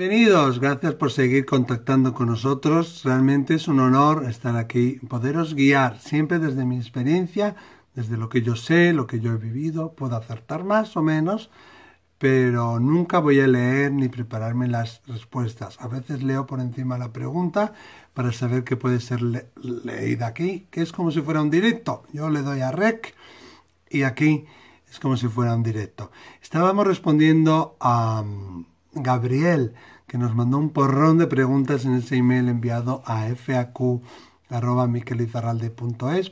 Bienvenidos, gracias por seguir contactando con nosotros. Realmente es un honor estar aquí, poderos guiar siempre desde mi experiencia, desde lo que yo sé, lo que yo he vivido. Puedo acertar más o menos, pero nunca voy a leer ni prepararme las respuestas. A veces leo por encima la pregunta para saber qué puede ser leída aquí, que es como si fuera un directo. Yo le doy a rec y aquí es como si fuera un directo. Estábamos respondiendo a... Gabriel, que nos mandó un porrón de preguntas en ese email enviado a FAQ arroba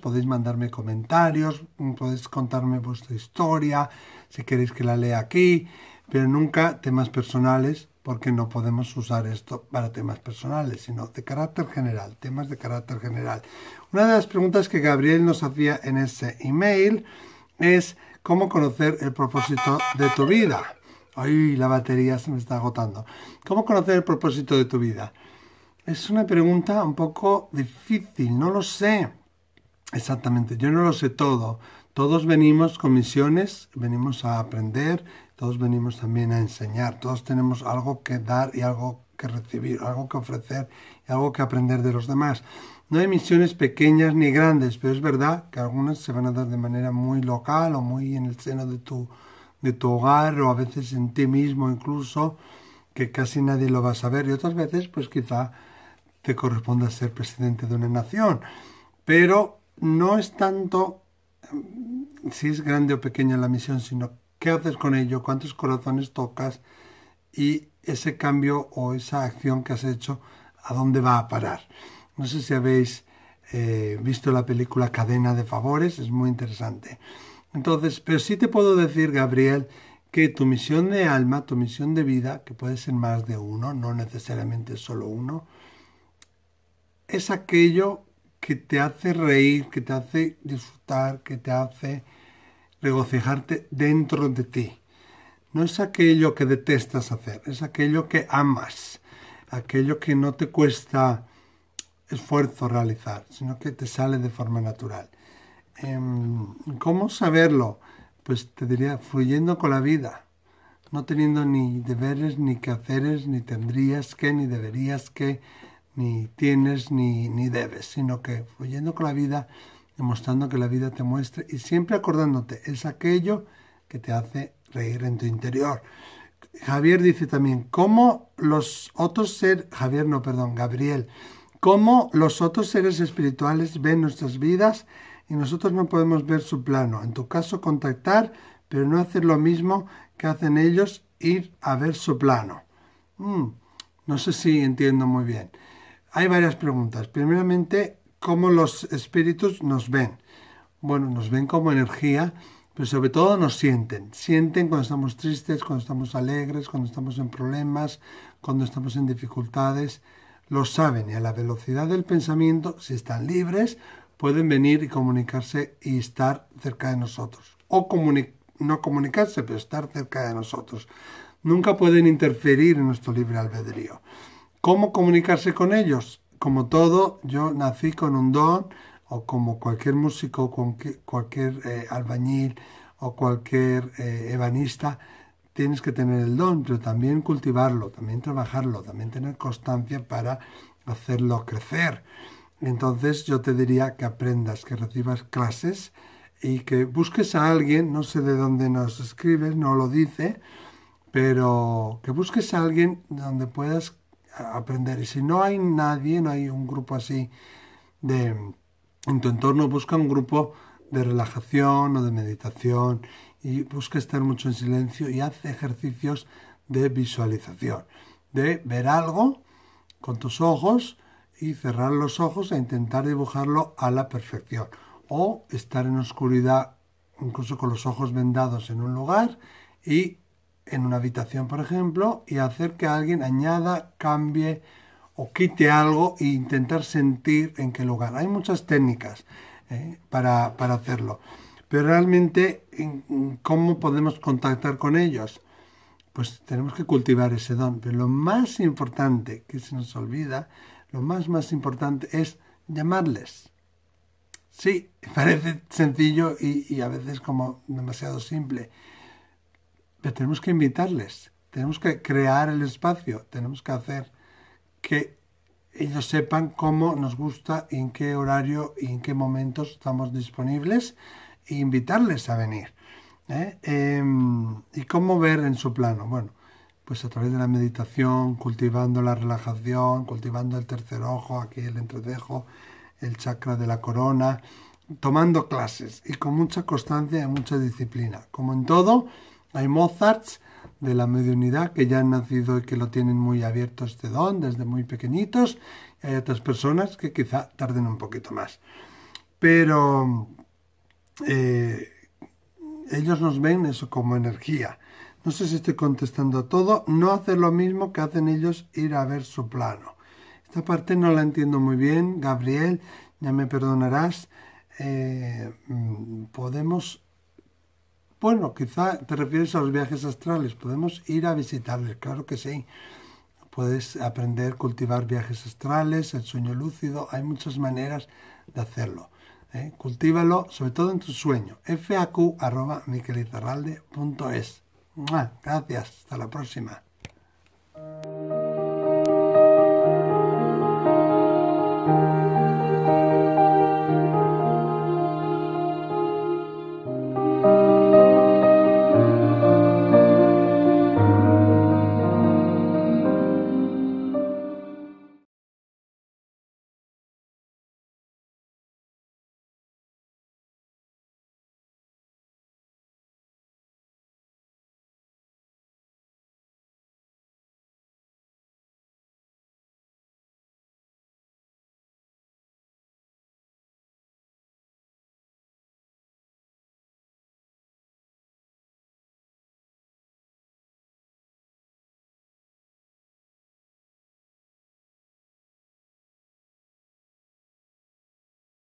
Podéis mandarme comentarios, podéis contarme vuestra historia, si queréis que la lea aquí, pero nunca temas personales, porque no podemos usar esto para temas personales, sino de carácter general, temas de carácter general. Una de las preguntas que Gabriel nos hacía en ese email es cómo conocer el propósito de tu vida. ¡Ay, la batería se me está agotando! ¿Cómo conocer el propósito de tu vida? Es una pregunta un poco difícil, no lo sé. Exactamente, yo no lo sé todo. Todos venimos con misiones, venimos a aprender, todos venimos también a enseñar, todos tenemos algo que dar y algo que recibir, algo que ofrecer y algo que aprender de los demás. No hay misiones pequeñas ni grandes, pero es verdad que algunas se van a dar de manera muy local o muy en el seno de tu de tu hogar o a veces en ti mismo incluso, que casi nadie lo va a saber y otras veces pues quizá te corresponda ser presidente de una nación. Pero no es tanto mm, si es grande o pequeña la misión, sino qué haces con ello, cuántos corazones tocas y ese cambio o esa acción que has hecho, a dónde va a parar. No sé si habéis eh, visto la película Cadena de Favores, es muy interesante. Entonces, pero sí te puedo decir, Gabriel, que tu misión de alma, tu misión de vida, que puede ser más de uno, no necesariamente solo uno, es aquello que te hace reír, que te hace disfrutar, que te hace regocijarte dentro de ti. No es aquello que detestas hacer, es aquello que amas, aquello que no te cuesta esfuerzo realizar, sino que te sale de forma natural. Em, ¿Cómo saberlo? Pues te diría, fluyendo con la vida, no teniendo ni deberes, ni quehaceres, ni tendrías que, ni deberías que, ni tienes, ni, ni debes, sino que fluyendo con la vida, demostrando que la vida te muestre y siempre acordándote, es aquello que te hace reír en tu interior. Javier dice también, ¿cómo los otros seres, Javier no, perdón, Gabriel, cómo los otros seres espirituales ven nuestras vidas y nosotros no podemos ver su plano. En tu caso, contactar, pero no hacer lo mismo que hacen ellos, ir a ver su plano. Mm, no sé si entiendo muy bien. Hay varias preguntas. Primeramente, ¿cómo los espíritus nos ven? Bueno, nos ven como energía, pero sobre todo nos sienten. Sienten cuando estamos tristes, cuando estamos alegres, cuando estamos en problemas, cuando estamos en dificultades lo saben y a la velocidad del pensamiento, si están libres, pueden venir y comunicarse y estar cerca de nosotros. O no comunicarse, pero estar cerca de nosotros. Nunca pueden interferir en nuestro libre albedrío. ¿Cómo comunicarse con ellos? Como todo, yo nací con un don, o como cualquier músico, cualquier, cualquier eh, albañil o cualquier eh, ebanista, tienes que tener el don, pero también cultivarlo, también trabajarlo, también tener constancia para hacerlo crecer. Entonces yo te diría que aprendas, que recibas clases y que busques a alguien, no sé de dónde nos escribes, no lo dice, pero que busques a alguien donde puedas aprender. Y si no hay nadie, no hay un grupo así de en tu entorno, busca un grupo de relajación o de meditación y busca estar mucho en silencio y hace ejercicios de visualización, de ver algo con tus ojos y cerrar los ojos e intentar dibujarlo a la perfección o estar en oscuridad incluso con los ojos vendados en un lugar y en una habitación, por ejemplo, y hacer que alguien añada, cambie o quite algo e intentar sentir en qué lugar. Hay muchas técnicas ¿eh? para hacerlo. Pero realmente, ¿cómo podemos contactar con ellos? Pues tenemos que cultivar ese don. Pero lo más importante, que se nos olvida, lo más más importante es llamarles. Sí, parece sencillo y, a veces como demasiado simple. Pero tenemos que invitarles, tenemos que crear el espacio, tenemos que hacer que ellos sepan cómo nos gusta, en qué horario y en qué momentos estamos disponibles e invitarles a venir. ¿eh? Em, y cómo ver en su plano? Bueno, pues a través de la meditación, cultivando la relajación, cultivando el tercer ojo, aquí el entrecejo, el chakra de la corona, tomando clases y con mucha constancia y mucha disciplina. Como en todo, hay Mozarts de la mediunidad que ya han nacido y que lo tienen muy abierto este don desde muy pequeñitos. Y hay otras personas que quizá tarden un poquito más. Pero eh, ellos nos ven eso como energía. No sé si estoy contestando a todo. No hace lo mismo que hacen ellos ir a ver su plano. Esta parte no la entiendo muy bien, Gabriel, ya me perdonarás. Eh, mm, podemos, bueno, quizá te refieres a los viajes astrales, podemos ir a visitarles, claro que sí. Puedes aprender, a cultivar viajes astrales, el sueño lúcido, hay muchas maneras de hacerlo. ¿eh? Cultívalo, sobre todo en tus sueños. es Gracias, hasta la próxima.